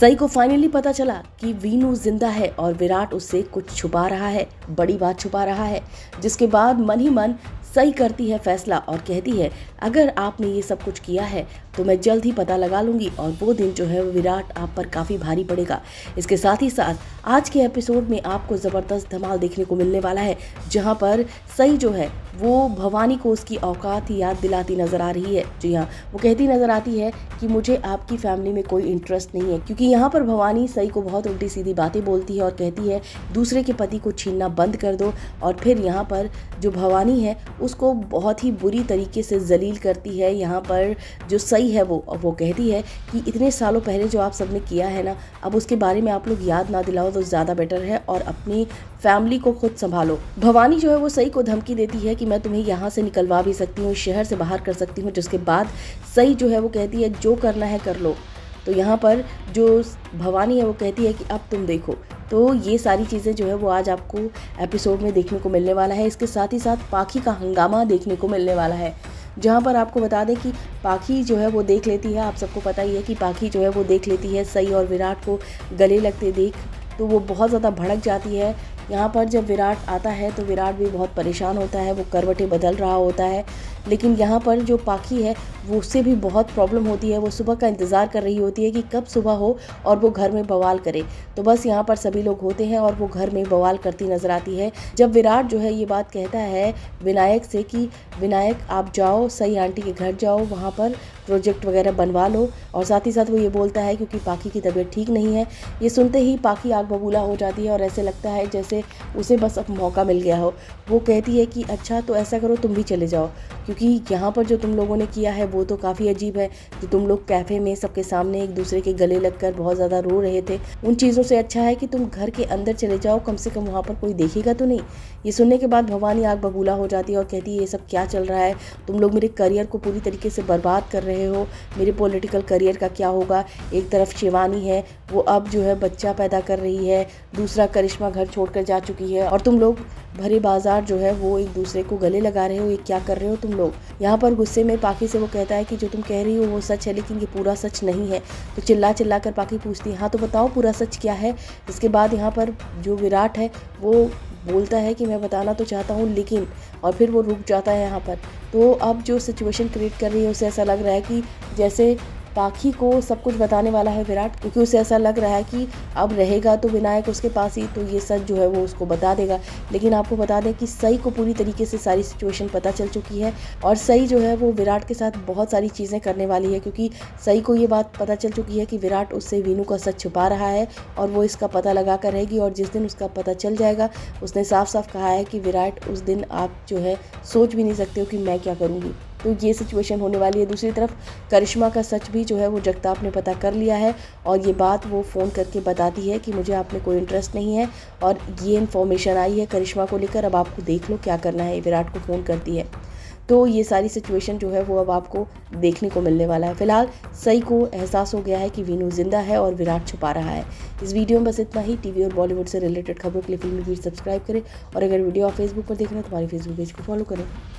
सई को फाइनली पता चला कि वीनू जिंदा है और विराट उससे कुछ छुपा रहा है बड़ी बात छुपा रहा है जिसके बाद मन ही मन सई करती है फैसला और कहती है अगर आपने ये सब कुछ किया है तो मैं जल्द ही पता लगा लूँगी और वो दिन जो है वो विराट आप पर काफ़ी भारी पड़ेगा इसके साथ ही साथ आज के एपिसोड में आपको ज़बरदस्त धमाल देखने को मिलने वाला है जहाँ पर सई जो है वो भवानी को उसकी औकात याद दिलाती नज़र आ रही है जी हाँ वो कहती नज़र आती है कि मुझे आपकी फैमिली में कोई इंटरेस्ट नहीं है क्योंकि यहाँ पर भवानी सई को बहुत उल्टी सीधी बातें बोलती है और कहती है दूसरे के पति को छीनना बंद कर दो और फिर यहाँ पर जो भवानी है उसको बहुत ही बुरी तरीके से जलील करती है यहाँ पर जो सई आई है वो वो कहती है कि इतने सालों पहले जो आप सबने किया है ना अब उसके बारे में आप लोग याद ना दिलाओ तो ज़्यादा बेटर है और अपनी फैमिली को खुद संभालो भवानी जो है वो सई को धमकी देती है कि मैं तुम्हें यहाँ से निकलवा भी सकती हूँ शहर से बाहर कर सकती हूँ जिसके बाद सई जो है वो कहती है जो करना है कर लो तो यहाँ पर जो भवानी है वो कहती है कि अब तुम देखो तो ये सारी चीज़ें जो है वो आज आपको एपिसोड में देखने को मिलने वाला है इसके साथ ही साथ पाखी का हंगामा देखने को मिलने वाला है जहाँ पर आपको बता दें कि पाखी जो है वो देख लेती है आप सबको पता ही है कि पाखी जो है वो देख लेती है सई और विराट को गले लगते देख तो वो बहुत ज़्यादा भड़क जाती है यहाँ पर जब विराट आता है तो विराट भी बहुत परेशान होता है वो करवटें बदल रहा होता है लेकिन यहाँ पर जो पाखी है वो उससे भी बहुत प्रॉब्लम होती है वो सुबह का इंतज़ार कर रही होती है कि कब सुबह हो और वो घर में बवाल करे तो बस यहाँ पर सभी लोग होते हैं और वो घर में बवाल करती नज़र आती है जब विराट जो है ये बात कहता है विनायक से कि विनायक आप जाओ सही आंटी के घर जाओ वहाँ पर प्रोजेक्ट वगैरह बनवा लो और साथ ही साथ वो ये बोलता है क्योंकि पाखी की तबीयत ठीक नहीं है ये सुनते ही पाखी आग बबूला हो जाती है और ऐसे लगता है जैसे से उसे बस अब मौका मिल गया हो वो कहती है कि अच्छा तो ऐसा करो तुम भी चले जाओ क्योंकि यहाँ पर जो तुम लोगों ने किया है वो तो काफ़ी अजीब है जो तुम लोग कैफ़े में सबके सामने एक दूसरे के गले लगकर बहुत ज़्यादा रो रहे थे उन चीज़ों से अच्छा है कि तुम घर के अंदर चले जाओ कम से कम वहाँ पर कोई देखेगा तो नहीं ये सुनने के बाद भवानी आग बबूला हो जाती है और कहती है ये सब क्या चल रहा है तुम लोग मेरे करियर को पूरी तरीके से बर्बाद कर रहे हो मेरे पॉलिटिकल करियर का क्या होगा एक तरफ शिवानी है वो अब जो है बच्चा पैदा कर रही है दूसरा करिश्मा घर छोड़कर जा चुकी है और तुम लोग भरे बाजार जो है वो एक दूसरे को गले लगा रहे हो ये क्या कर रहे हो तुम लोग यहाँ पर गुस्से में पाकि से वो कहता है कि जो तुम कह रही हो वो सच है लेकिन ये पूरा सच नहीं है तो चिल्ला चिल्ला कर पाकि पूछती है हाँ तो बताओ पूरा सच क्या है इसके बाद यहाँ पर जो विराट है वो बोलता है कि मैं बताना तो चाहता हूँ लेकिन और फिर वो रुक जाता है यहाँ पर तो अब जो सिचुएशन क्रिएट कर रही है उसे ऐसा लग रहा है कि जैसे पाखी को सब कुछ बताने वाला है विराट क्योंकि उसे ऐसा लग रहा है कि अब रहेगा तो विनायक उसके पास ही तो ये सच जो है वो उसको बता देगा लेकिन आपको बता दें कि सई को पूरी तरीके से सारी सिचुएशन पता चल चुकी है और सई जो है वो विराट के साथ बहुत सारी चीज़ें करने वाली है क्योंकि सई को ये बात पता चल चुकी है कि विराट उससे वीनू का सच छुपा रहा है और वो इसका पता लगा कर रहेगी और जिस दिन उसका पता चल जाएगा उसने साफ साफ कहा है कि विराट उस दिन आप जो है सोच भी नहीं सकते हो कि मैं क्या करूँगी तो ये सिचुएशन होने वाली है दूसरी तरफ करिश्मा का सच भी जो है वो जगताप ने पता कर लिया है और ये बात वो फ़ोन करके बताती है कि मुझे आप में कोई इंटरेस्ट नहीं है और ये इन्फॉर्मेशन आई है करिश्मा को लेकर अब आपको देख लो क्या करना है विराट को फ़ोन करती है तो ये सारी सिचुएशन जो है वो अब आपको देखने को मिलने वाला है फिलहाल सई को एहसास हो गया है कि वीनू जिंदा है और विराट छुपा रहा है इस वीडियो में बस इतना ही टीवी और बॉलीवुड से रिलेटेड खबरों के लिए फिल्म सब्सक्राइब करें और अगर वीडियो आप फेसबुक पर देख रहे हैं तो हमारे फेसबुक पेज को फॉलो करें